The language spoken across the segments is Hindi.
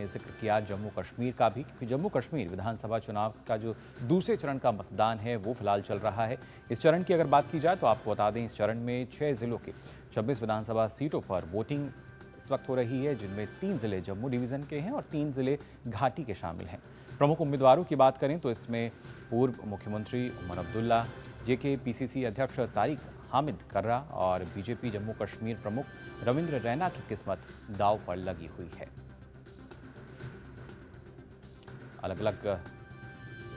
ने जिक्र किया जम्मू कश्मीर का भी क्योंकि जम्मू कश्मीर विधानसभा चुनाव का जो दूसरे चरण का मतदान है वो फिलहाल चल रहा है इस चरण की अगर बात की जाए तो आपको बता दें इस चरण में छः जिलों के छब्बीस विधानसभा सीटों पर वोटिंग इस वक्त हो रही है जिनमें तीन जिले जम्मू डिवीजन के हैं और तीन जिले घाटी के शामिल हैं प्रमुख उम्मीदवारों की बात करें तो इसमें पूर्व मुख्यमंत्री उमर अब्दुल्ला जेके पीसीसी अध्यक्ष तारिक हामिद कर्रा और बीजेपी जम्मू कश्मीर प्रमुख रविंद्र रैना की किस्मत दाव पर लगी हुई है अलग अलग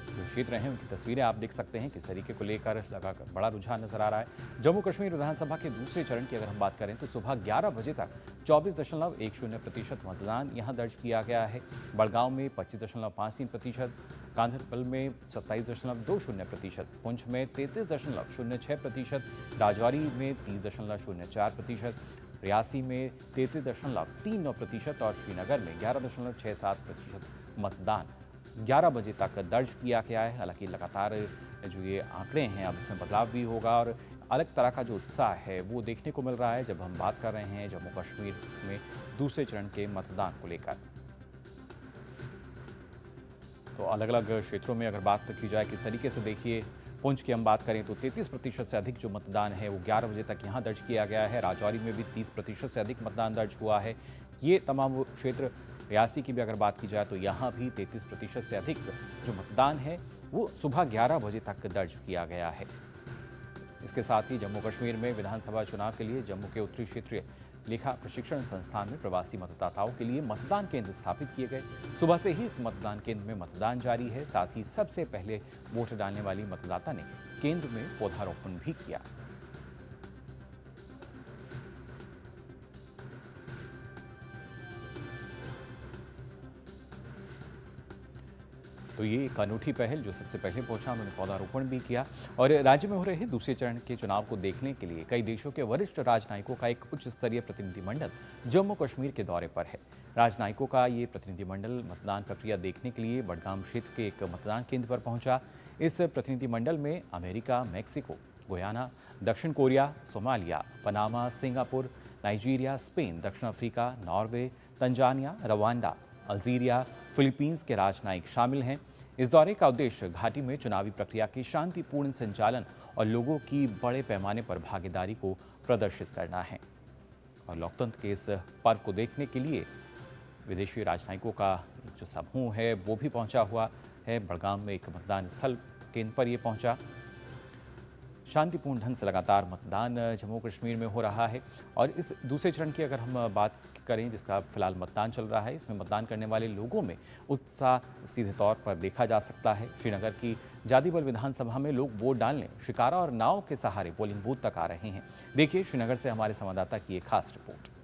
जो क्षेत्र हैं उनकी तस्वीरें आप देख सकते हैं किस तरीके को लेकर लगा बड़ा रुझान नजर आ रहा है जम्मू कश्मीर विधानसभा के दूसरे चरण की अगर हम बात करें तो सुबह 11 बजे तक चौबीस दशमलव एक शून्य प्रतिशत मतदान यहाँ दर्ज किया गया है बड़गांव में पच्चीस दशमलव पाँच तीन प्रतिशत गांधरबल में सत्ताईस दशमलव दो शून्य प्रतिशत पुंछ में तैंतीस दशमलव शून्य छः प्रतिशत राजौरी में तीस दशमलव शून्य चार प्रतिशत रियासी में तैंतीस दशमलव तीन नौ प्रतिशत और श्रीनगर में ग्यारह दशमलव छः सात प्रतिशत मतदान 11 बजे तक दर्ज किया गया है हालांकि लगातार जो ये आंकड़े हैं अब इसमें बदलाव भी होगा और अलग तरह का जो उत्साह है वो देखने को मिल रहा है जब हम बात कर रहे हैं जम्मू कश्मीर में दूसरे चरण के मतदान को लेकर तो अलग अलग क्षेत्रों में अगर बात की जाए किस तरीके से देखिए पुंछ की हम बात करें तो 33 प्रतिशत से अधिक जो मतदान है वो 11 बजे तक यहाँ दर्ज किया गया है राजौरी में भी 30 प्रतिशत से अधिक मतदान दर्ज हुआ है ये तमाम क्षेत्र रियासी की भी अगर बात की जाए तो यहाँ भी तैतीस प्रतिशत से अधिक जो मतदान है वो सुबह ग्यारह बजे तक दर्ज किया गया है इसके साथ ही जम्मू कश्मीर में विधानसभा चुनाव के लिए जम्मू के उत्तरी क्षेत्रीय लेखा प्रशिक्षण संस्थान में प्रवासी मतदाताओं के लिए मतदान केंद्र स्थापित किए गए सुबह से ही इस मतदान केंद्र में मतदान जारी है साथ ही सबसे पहले वोट डालने वाली मतदाता ने केंद्र में पौधारोपण भी किया तो ये एक अनूठी पहल जो सबसे पहले पहुंचा उन्होंने पौधारोपण भी किया और राज्य में हो रहे दूसरे चरण के चुनाव को देखने के लिए कई देशों के वरिष्ठ राजनयिकों का एक उच्च स्तरीय प्रतिनिधिमंडल जम्मू कश्मीर के दौरे पर है राजनयिकों का ये प्रतिनिधिमंडल मतदान प्रक्रिया देखने के लिए बडगाम क्षेत्र के एक मतदान केंद्र पर पहुंचा इस प्रतिनिधिमंडल में अमेरिका मैक्सिको गुयाना दक्षिण Korea Somalia Panama Singapore Nigeria Spain दक्षिण Africa Norway Tanzania Rwanda Algeria Philippines के राजनयिक शामिल हैं इस दौरे का उद्देश्य घाटी में चुनावी प्रक्रिया की शांतिपूर्ण संचालन और लोगों की बड़े पैमाने पर भागीदारी को प्रदर्शित करना है और लोकतंत्र के इस पर्व को देखने के लिए विदेशी राजनयिकों का जो समूह है वो भी पहुंचा हुआ है बड़गाम में एक मतदान स्थल केंद्र पर ये पहुंचा शांतिपूर्ण ढंग से लगातार मतदान जम्मू कश्मीर में हो रहा है और इस दूसरे चरण की अगर हम बात करें जिसका फिलहाल मतदान चल रहा है इसमें मतदान करने वाले लोगों में उत्साह सीधे तौर पर देखा जा सकता है श्रीनगर की जादीबल विधानसभा में लोग वोट डालने शिकारा और नाव के सहारे पोलिंग बूथ तक आ रहे हैं देखिए श्रीनगर से हमारे संवाददाता की एक खास रिपोर्ट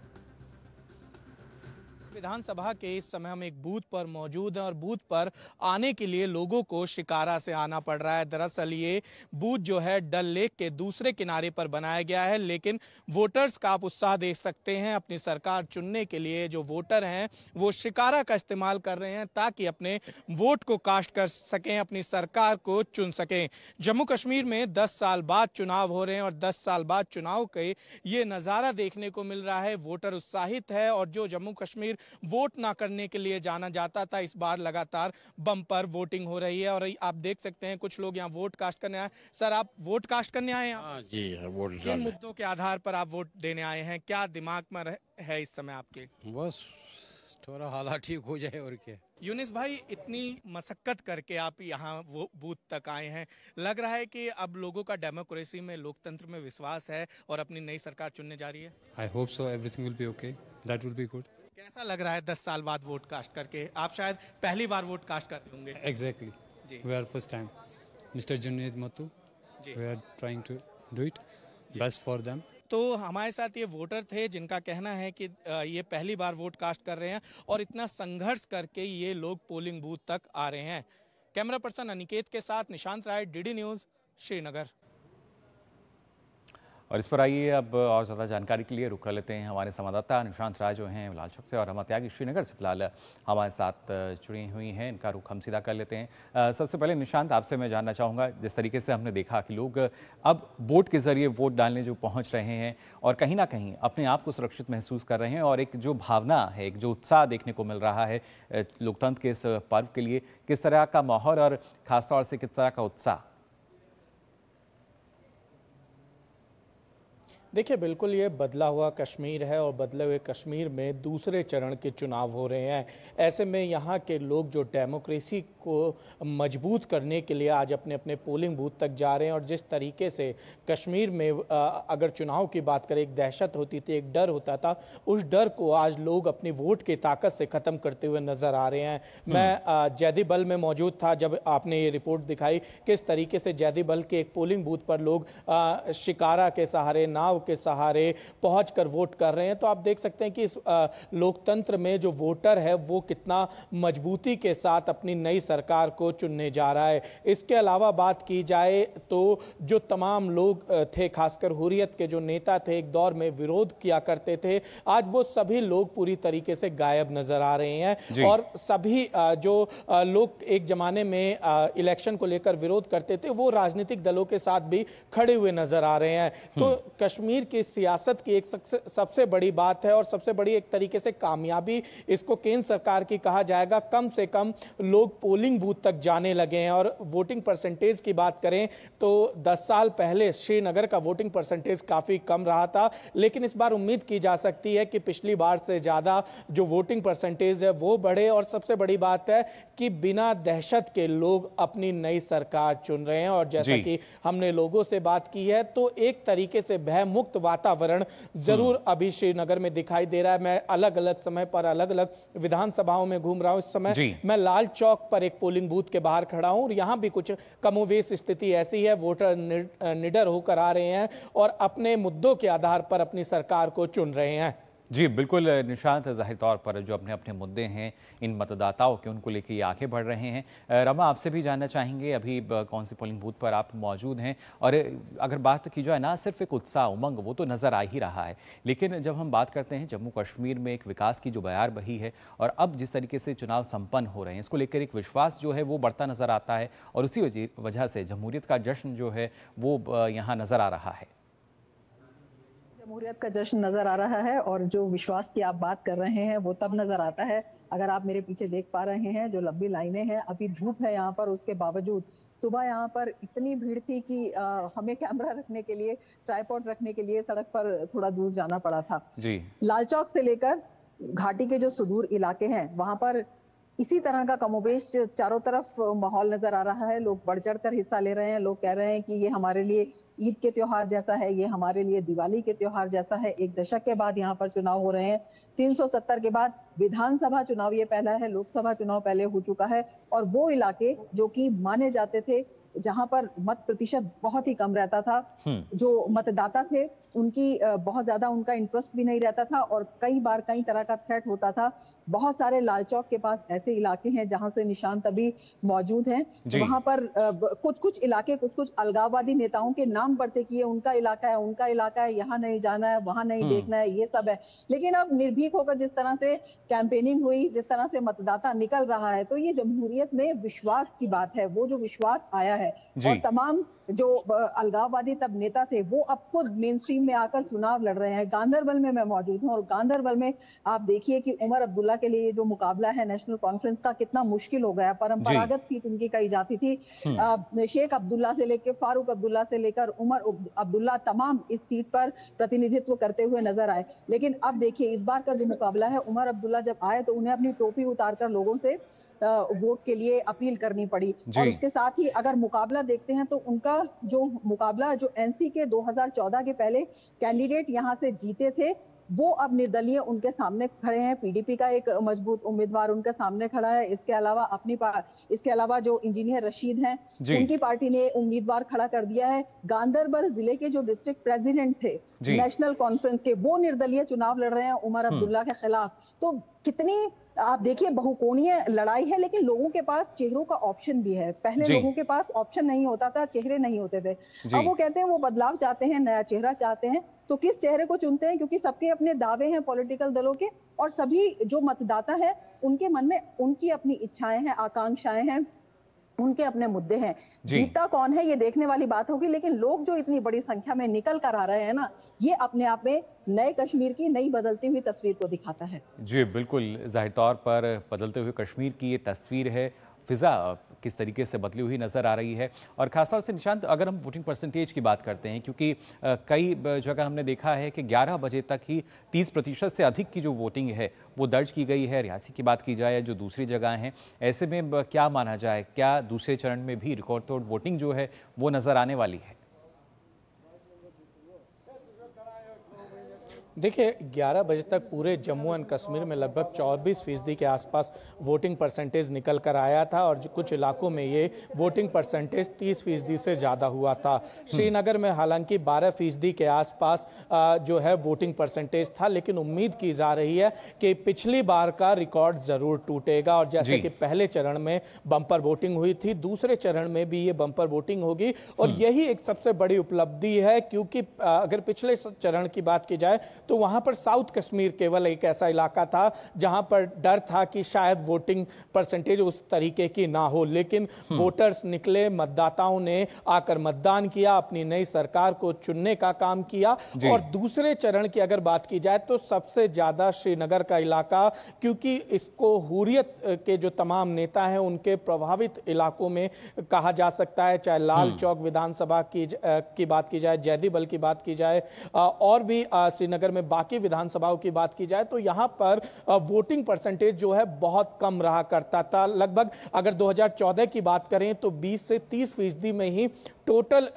विधानसभा के इस समय हम एक बूथ पर मौजूद हैं और बूथ पर आने के लिए लोगों को शिकारा से आना पड़ रहा है दरअसल ये बूथ जो है डल लेक के दूसरे किनारे पर बनाया गया है लेकिन वोटर्स का आप उत्साह देख सकते हैं अपनी सरकार चुनने के लिए जो वोटर हैं वो शिकारा का इस्तेमाल कर रहे हैं ताकि अपने वोट को कास्ट कर सकें अपनी सरकार को चुन सकें जम्मू कश्मीर में दस साल बाद चुनाव हो रहे हैं और दस साल बाद चुनाव के ये नज़ारा देखने को मिल रहा है वोटर उत्साहित है और जो जम्मू कश्मीर वोट ना करने के लिए जाना जाता था इस बार लगातार बम्पर वोटिंग हो रही है और आप देख सकते हैं कुछ लोग यहाँ वोट कास्ट करने आए सर आप वोट कास्ट करने आए हैं हाँ जी हाँ, वोट किन मुद्दों के आधार पर आप वोट देने आए हैं क्या दिमाग में है इस समय आपके बस थोड़ा हालात ठीक हो जाए और क्या यूनिस भाई इतनी मशक्कत करके आप यहाँ वो बूथ तक आए हैं लग रहा है कि अब लोगों का डेमोक्रेसी में लोकतंत्र में विश्वास है और अपनी नई सरकार चुनने जा रही है I hope so everything will be okay that will be good कैसा लग रहा है दस साल बाद वोट कास्ट करके आप शायद पहली बार वोट कास्ट कर होंगे exactly ji we are first time mister Junaid Mattu we are trying to do it best for them तो हमारे साथ ये वोटर थे जिनका कहना है कि ये पहली बार वोट कास्ट कर रहे हैं और इतना संघर्ष करके ये लोग पोलिंग बूथ तक आ रहे हैं कैमरा पर्सन अनिकेत के साथ निशांत राय डीडी न्यूज़ श्रीनगर और इस पर आइए अब और ज़्यादा जानकारी के लिए रुक कर लेते हैं हमारे संवाददाता निशांत राय जो हैं लाल चौक से और हम त्यागी श्रीनगर से फिलहाल हमारे साथ जुड़ी हुई हैं इनका रुख हम सीधा कर लेते हैं सबसे पहले निशांत आपसे मैं जानना चाहूँगा जिस तरीके से हमने देखा कि लोग अब वोट के ज़रिए वोट डालने जो पहुँच रहे हैं और कहीं ना कहीं अपने आप को सुरक्षित महसूस कर रहे हैं और एक जो भावना है एक जो उत्साह देखने को मिल रहा है लोकतंत्र के इस पर्व के लिए किस तरह का माहौल और ख़ासतौर से किस तरह का उत्साह देखिए बिल्कुल ये बदला हुआ कश्मीर है और बदले हुए कश्मीर में दूसरे चरण के चुनाव हो रहे हैं ऐसे में यहाँ के लोग जो डेमोक्रेसी को मजबूत करने के लिए आज अपने अपने पोलिंग बूथ तक जा रहे हैं और जिस तरीके से कश्मीर में अगर चुनाव की बात करें एक दहशत होती थी एक डर होता था उस डर को आज लोग अपनी वोट की ताकत से ख़त्म करते हुए नज़र आ रहे हैं हम्म। मैं जैदी बल में मौजूद था जब आपने ये रिपोर्ट दिखाई किस तरीके से जैदी बल के एक पोलिंग बूथ पर लोग शिकारा के सहारे नाव के सहारे पहुँच कर वोट कर रहे हैं तो आप देख सकते हैं कि इस लोकतंत्र में जो वोटर है वो कितना मजबूती के साथ अपनी नई सरकार को चुनने जा रहा है इसके अलावा बात की जाए तो जो तमाम लोग थे खासकर हुरियत के जो नेता थे एक दौर में विरोध किया करते थे आज वो सभी लोग पूरी तरीके से गायब नजर आ रहे हैं और सभी जो लोग एक जमाने में इलेक्शन को लेकर विरोध करते थे वो राजनीतिक दलों के साथ भी खड़े हुए नजर आ रहे हैं हम्म। तो कश्मीर की सियासत की एक सबसे बड़ी बात है और सबसे बड़ी एक तरीके से कामयाबी इसको केंद्र सरकार की कहा जाएगा कम से कम लोग पोलिंग पोलिंग बूथ तक जाने लगे हैं और वोटिंग परसेंटेज की बात करें तो 10 साल पहले श्रीनगर का वोटिंग परसेंटेज काफ़ी कम रहा था लेकिन इस बार उम्मीद की जा सकती है कि पिछली बार से ज़्यादा जो वोटिंग परसेंटेज है वो बढ़े और सबसे बड़ी बात है कि बिना दहशत के लोग अपनी नई सरकार चुन रहे हैं और जैसा कि हमने लोगों से बात की है तो एक तरीके से भयमुक्त वातावरण जरूर हम्म। अभी श्रीनगर में दिखाई दे रहा है मैं अलग अलग समय पर अलग अलग विधानसभाओं में घूम रहा हूँ इस समय मैं लाल चौक पर एक एक पोलिंग बूथ के बाहर खड़ा हूँ और यहाँ भी कुछ कमोवेश स्थिति ऐसी है वोटर निडर होकर आ रहे हैं और अपने मुद्दों के आधार पर अपनी सरकार को चुन रहे हैं जी बिल्कुल निशांत जाहिर तौर पर जो अपने अपने मुद्दे हैं इन मतदाताओं के उनको लेके ये आगे बढ़ रहे हैं रमा आपसे भी जानना चाहेंगे अभी कौन से पोलिंग बूथ पर आप मौजूद हैं और अगर बात की जाए ना सिर्फ एक उत्साह उमंग वो तो नज़र आ ही रहा है लेकिन जब हम बात करते हैं जम्मू कश्मीर में एक विकास की जो बयार बही है और अब जिस तरीके से चुनाव सम्पन्न हो रहे हैं इसको लेकर एक विश्वास जो है वो बढ़ता नज़र आता है और उसी वजह से जमहूरीत का जश्न जो है वो यहाँ नज़र आ रहा है जमहूरियत का जश्न नजर आ रहा है और जो विश्वास की आप बात कर रहे हैं वो तब नजर आता है अगर आप मेरे पीछे देख पा रहे हैं जो लंबी लाइनें हैं अभी धूप है यहाँ पर उसके बावजूद सुबह यहाँ पर इतनी भीड़ थी कि आ, हमें कैमरा रखने के लिए ट्राईपॉड रखने के लिए सड़क पर थोड़ा दूर जाना पड़ा था जी लाल चौक से लेकर घाटी के जो सुदूर इलाके हैं वहां पर इसी तरह का कमोबेश चारों तरफ माहौल नजर आ रहा है लोग बढ़ चढ़ कर हिस्सा ले रहे हैं लोग कह रहे हैं कि ये हमारे लिए ईद के त्योहार जैसा है ये हमारे लिए दिवाली के त्योहार जैसा है एक दशक के बाद यहाँ पर चुनाव हो रहे हैं 370 के बाद विधानसभा चुनाव ये पहला है लोकसभा चुनाव पहले हो चुका है और वो इलाके जो कि माने जाते थे जहां पर मत प्रतिशत बहुत ही कम रहता था हम्म। जो मतदाता थे उनकी बहुत ज्यादा उनका इंटरेस्ट भी नहीं रहता था और कई बार कई तरह का थ्रेट होता था बहुत सारे लाल चौक के पास ऐसे इलाके हैं जहां से निशान तभी मौजूद हैं वहां पर कुछ कुछ इलाके कुछ कुछ अलगाववादी नेताओं के नाम बढ़ते किए उनका इलाका है उनका इलाका है यहाँ नहीं जाना है वहां नहीं हम्म। देखना है ये सब है लेकिन अब निर्भीक होकर जिस तरह से कैंपेनिंग हुई जिस तरह से मतदाता निकल रहा है तो ये जमहूरियत में विश्वास की बात है वो जो विश्वास आया है और तमाम जो अलगाववादी तब नेता थे वो अब खुद मेन स्ट्रीम में आकर चुनाव लड़ रहे हैं गांधरबल में मैं मौजूद हूँ और गांधरबल में आप देखिए कि उमर अब्दुल्ला के लिए जो मुकाबला है नेशनल कॉन्फ्रेंस का कितना मुश्किल हो गया परंपरागत सीट उनकी कही जाती थी हम्म। शेख अब्दुल्ला से लेकर फारूक अब्दुल्ला से लेकर उमर अब्दुल्ला तमाम इस सीट पर प्रतिनिधित्व करते हुए नजर आए लेकिन अब देखिए इस बार का जो मुकाबला है उमर अब्दुल्ला जब आए तो उन्हें अपनी टोपी उतारकर लोगों से वोट के लिए अपील करनी पड़ी और उसके साथ ही अगर मुकाबला देखते हैं तो उनका का जो मुकाबला जो एनसी के 2014 के पहले कैंडिडेट यहाँ से जीते थे वो अब निर्दलीय उनके सामने खड़े हैं पीडीपी का एक मजबूत उम्मीदवार उनके सामने खड़ा है इसके अलावा अपनी इसके अलावा जो इंजीनियर रशीद हैं उनकी पार्टी ने उम्मीदवार खड़ा कर दिया है गांधरबल जिले के जो डिस्ट्रिक्ट प्रेसिडेंट थे नेशनल कॉन्फ्रेंस के वो निर्दलीय चुनाव लड़ रहे हैं उमर हम्म। अब्दुल्ला के खिलाफ तो कितनी आप देखिए बहुकोणीय लड़ाई है लेकिन लोगों के पास चेहरों का ऑप्शन भी है पहले लोगों के पास ऑप्शन नहीं होता था चेहरे नहीं होते थे अब वो कहते हैं वो बदलाव चाहते हैं नया चेहरा चाहते हैं तो किस चेहरे को चुनते हैं क्योंकि सबके अपने दावे हैं पॉलिटिकल दलों के और सभी जो मतदाता है उनके मन में उनकी अपनी इच्छाएं हैं आकांक्षाएं हैं उनके अपने मुद्दे हैं जीता कौन है ये देखने वाली बात होगी लेकिन लोग जो इतनी बड़ी संख्या में निकल कर आ रहे हैं ना ये अपने आप में नए कश्मीर की नई बदलती हुई तस्वीर को दिखाता है जी बिल्कुल जाहिर तौर पर बदलते हुए कश्मीर की ये तस्वीर है फिजा किस तरीके से बदली हुई नज़र आ रही है और खासतौर से निशांत अगर हम वोटिंग परसेंटेज की बात करते हैं क्योंकि कई जगह हमने देखा है कि 11 बजे तक ही 30 प्रतिशत से अधिक की जो वोटिंग है वो दर्ज की गई है रियासी की बात की जाए जो दूसरी जगह हैं ऐसे में क्या माना जाए क्या दूसरे चरण में भी रिकॉर्ड तोड़ वोटिंग जो है वो नज़र आने वाली है देखिए 11 बजे तक पूरे जम्मू एंड कश्मीर में लगभग 24 फीसदी के आसपास वोटिंग परसेंटेज निकल कर आया था और कुछ इलाकों में ये वोटिंग परसेंटेज 30 फीसदी से ज़्यादा हुआ था हम्म। श्रीनगर में हालांकि 12 फीसदी के आसपास जो है वोटिंग परसेंटेज था लेकिन उम्मीद की जा रही है कि पिछली बार का रिकॉर्ड ज़रूर टूटेगा और जैसे कि पहले चरण में बम्पर वोटिंग हुई थी दूसरे चरण में भी ये बम्पर वोटिंग होगी और हम्म। यही एक सबसे बड़ी उपलब्धि है क्योंकि अगर पिछले चरण की बात की जाए तो वहाँ पर साउथ कश्मीर केवल एक ऐसा इलाका था जहाँ पर डर था कि शायद वोटिंग परसेंटेज उस तरीके की ना हो लेकिन हम्म। वोटर्स निकले मतदाताओं ने आकर मतदान किया अपनी नई सरकार को चुनने का काम किया और दूसरे चरण की अगर बात की जाए तो सबसे ज़्यादा श्रीनगर का इलाका क्योंकि इसको हुरियत के जो तमाम नेता हैं उनके प्रभावित इलाकों में कहा जा सकता है चाहे लाल हम्म। चौक विधानसभा की की बात की जाए जैदी बल की बात की जाए और भी श्रीनगर में बाकी विधानसभाओं की बात की जाए तो यहाँ पर वोटिंग परसेंटेज जो है बहुत कम रहा करता था लगभग अगर 2014 की बात करें तो 20 से 30 फीसदी में ही टोटल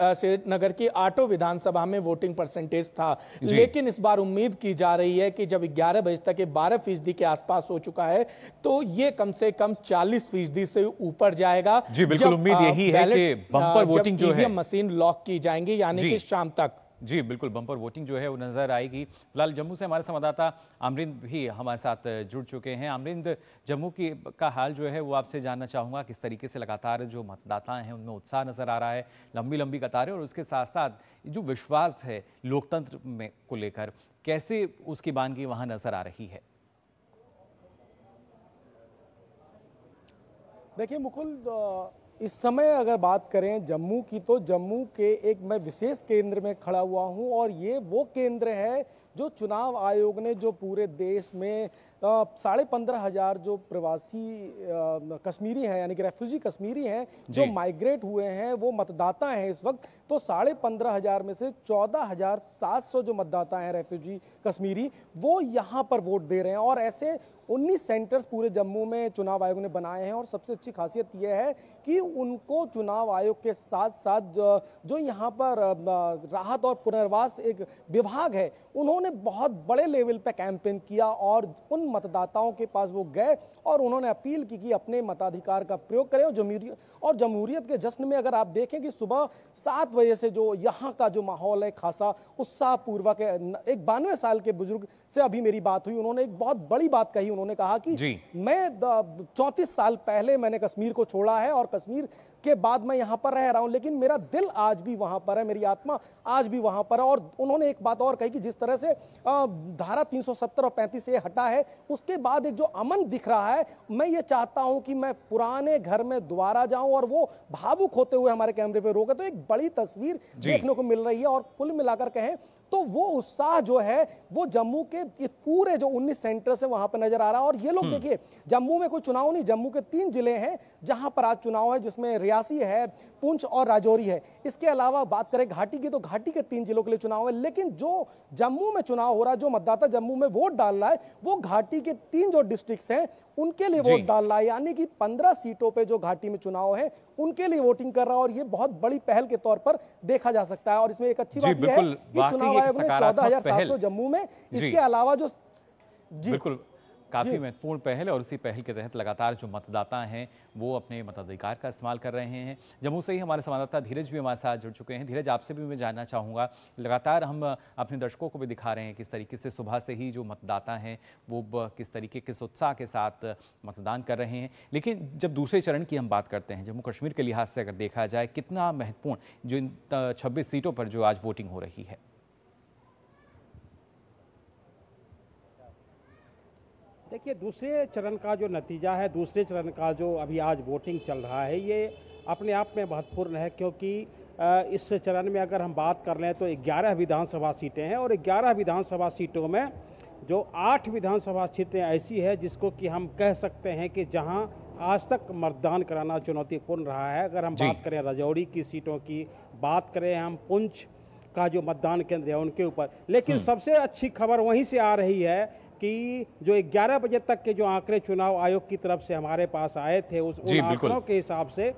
नगर की आठों विधानसभा में वोटिंग परसेंटेज था लेकिन इस बार उम्मीद की जा रही है कि जब 11 बजे तक 12 फीसदी के आसपास हो चुका है तो ये कम से कम 40 फीसदी से ऊपर जाएगा जी बिल्कुल उम्मीद यही है कि बंपर वोटिंग जो है मशीन लॉक की जाएंगी यानी कि शाम तक जी बिल्कुल बम्पर वोटिंग जो है वो नज़र आएगी फिलहाल जम्मू से हमारे संवाददाता आमरिंद भी हमारे साथ जुड़ चुके हैं आमरिंद जम्मू की का हाल जो है वो आपसे जानना चाहूँगा किस तरीके से लगातार जो मतदाता हैं उनमें उत्साह नज़र आ रहा है लंबी लंबी कतारें और उसके साथ साथ जो विश्वास है लोकतंत्र में को लेकर कैसे उसकी बानगी वहाँ नज़र आ रही है देखिए मुकुल इस समय अगर बात करें जम्मू की तो जम्मू के एक मैं विशेष केंद्र में खड़ा हुआ हूं और ये वो केंद्र है जो चुनाव आयोग ने जो पूरे देश में साढ़े पंद्रह हज़ार जो प्रवासी कश्मीरी हैं यानी कि रेफ्यूजी कश्मीरी हैं जो माइग्रेट हुए हैं वो मतदाता हैं इस वक्त तो साढ़े पंद्रह हज़ार में से चौदह हज़ार सात सौ जो मतदाता हैं रेफ्यूजी कश्मीरी वो यहाँ पर वोट दे रहे हैं और ऐसे 19 सेंटर्स पूरे जम्मू में चुनाव आयोग ने बनाए हैं और सबसे अच्छी खासियत यह है कि उनको चुनाव आयोग के साथ साथ जो, जो यहाँ पर राहत और पुनर्वास एक विभाग है उन्होंने बहुत बड़े लेवल पर कैंपेन किया और उन मतदाताओं के पास वो गए और उन्होंने अपील की कि अपने मताधिकार का प्रयोग करें और जमहूरियत और जमहूरियत के जश्न में अगर आप देखें कि सुबह सात बजे से जो यहाँ का जो माहौल है खासा उत्साहपूर्वक है एक बानवे साल के बुजुर्ग से अभी मेरी बात हुई उन्होंने एक बहुत बड़ी बात कही उन्होंने कहा कि मैं चौंतीस साल पहले मैंने कश्मीर को छोड़ा है और कश्मीर के बाद मैं यहाँ पर रह रहा हूँ लेकिन मेरा दिल आज भी वहाँ पर है मेरी आत्मा आज भी वहाँ पर है और उन्होंने एक बात और कही कि जिस तरह से धारा 370 और 35 से हटा है उसके बाद एक जो अमन दिख रहा है मैं ये चाहता हूँ कि मैं पुराने घर में दोबारा जाऊँ और वो भावुक होते हुए हमारे कैमरे पर रोके तो एक बड़ी तस्वीर देखने को मिल रही है और कुल मिलाकर कहें तो वो उत्साह जो है वो जम्मू के पूरे जो 19 सेंटर से वहां पर नजर आ रहा है और ये लोग हम्म। देखिए जम्मू में कोई चुनाव नहीं जम्मू के तीन जिले हैं जहां पर आज चुनाव है जिसमें रियासी है पुंछ और राजौरी है इसके अलावा बात करें घाटी की तो घाटी के तीन जिलों के लिए चुनाव है लेकिन जो जम्मू में चुनाव हो रहा है जो मतदाता जम्मू में वोट डाल रहा है वो घाटी के तीन जो डिस्ट्रिक्ट हैं उनके लिए वोट डाल रहा है यानी कि पंद्रह सीटों पर जो घाटी में चुनाव है उनके लिए वोटिंग कर रहा है और ये बहुत बड़ी पहल के तौर पर देखा जा सकता है और इसमें एक अच्छी बात यह है कि चुनाव चौदह जम्मू में इसके अलावा जो बिल्कुल काफ़ी महत्वपूर्ण पहल और उसी पहल के तहत लगातार जो मतदाता हैं वो अपने मताधिकार का इस्तेमाल कर रहे हैं जम्मू से ही हमारे संवाददाता धीरज भी हमारे साथ जुड़ चुके हैं धीरज आपसे भी मैं जानना चाहूँगा लगातार हम अपने दर्शकों को भी दिखा रहे हैं किस तरीके से सुबह से ही जो मतदाता हैं वो किस तरीके किस उत्साह के साथ मतदान कर रहे हैं लेकिन जब दूसरे चरण की हम बात करते हैं जम्मू कश्मीर के लिहाज से अगर देखा जाए कितना महत्वपूर्ण जो इन सीटों पर जो आज वोटिंग हो रही है देखिए दूसरे चरण का जो नतीजा है दूसरे चरण का जो अभी आज वोटिंग चल रहा है ये अपने आप में महत्वपूर्ण है क्योंकि इस चरण में अगर हम बात कर लें तो 11 विधानसभा सीटें हैं और 11 विधानसभा सीटों में जो आठ विधानसभा सीटें ऐसी है जिसको कि हम कह सकते हैं कि जहां आज तक मतदान कराना चुनौतीपूर्ण रहा है अगर हम बात करें रजौरी की सीटों की बात करें हम पुंछ का जो मतदान केंद्र है उनके ऊपर लेकिन हम्म। सबसे अच्छी खबर वहीं से आ रही है कि जो 11 बजे तक के जो आंकड़े चुनाव आयोग की तरफ से हमारे पास आए थे उस उन आंकड़ों के हिसाब से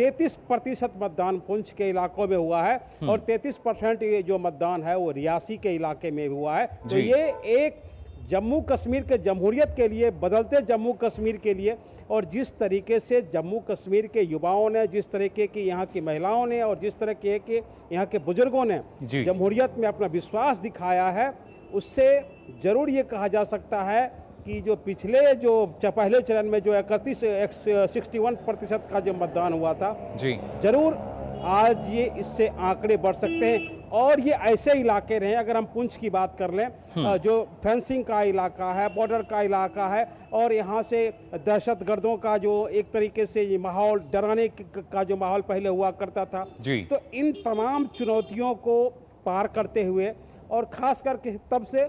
33 प्रतिशत मतदान पुंछ के इलाकों में हुआ है हम्म। और 33 परसेंट जो मतदान है वो रियासी के इलाके में हुआ है तो ये एक जम्मू कश्मीर के जमहूरियत के लिए बदलते जम्मू कश्मीर के लिए और जिस तरीके से जम्मू कश्मीर के युवाओं ने जिस तरीके की यहाँ की महिलाओं ने और जिस तरह के यहाँ के बुजुर्गों ने जमहूरियत में अपना विश्वास दिखाया है उससे ज़रूर ये कहा जा सकता है कि जो पिछले जो पहले चरण में जो इकतीस सिक्सटी वन प्रतिशत का जो मतदान हुआ था जी जरूर आज ये इससे आंकड़े बढ़ सकते हैं और ये ऐसे इलाके रहे अगर हम पुंछ की बात कर लें हम्म। जो फेंसिंग का इलाका है बॉर्डर का इलाका है और यहाँ से दहशत गर्दों का जो एक तरीके से ये माहौल डराने का जो माहौल पहले हुआ करता था जी। तो इन तमाम चुनौतियों को पार करते हुए और ख़ास करके तब से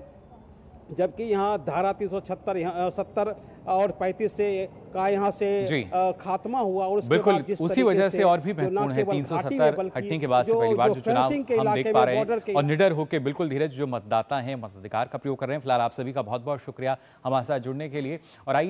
जबकि यहाँ धारा तीन सौ छत्तर सत्तर और पैंतीस से का यहाँ से खात्मा हुआ और उसके बिल्कुल उसी वजह से और भी महत्वपूर्ण है तीन सौ सत्तर हटने के बाद से पहली बार जो चुनाव हम देख पा रहे हैं और निडर होकर बिल्कुल धीरज जो मतदाता हैं मताधिकार का प्रयोग कर रहे हैं फिलहाल आप सभी का बहुत बहुत शुक्रिया हमारे साथ जुड़ने के लिए और आइए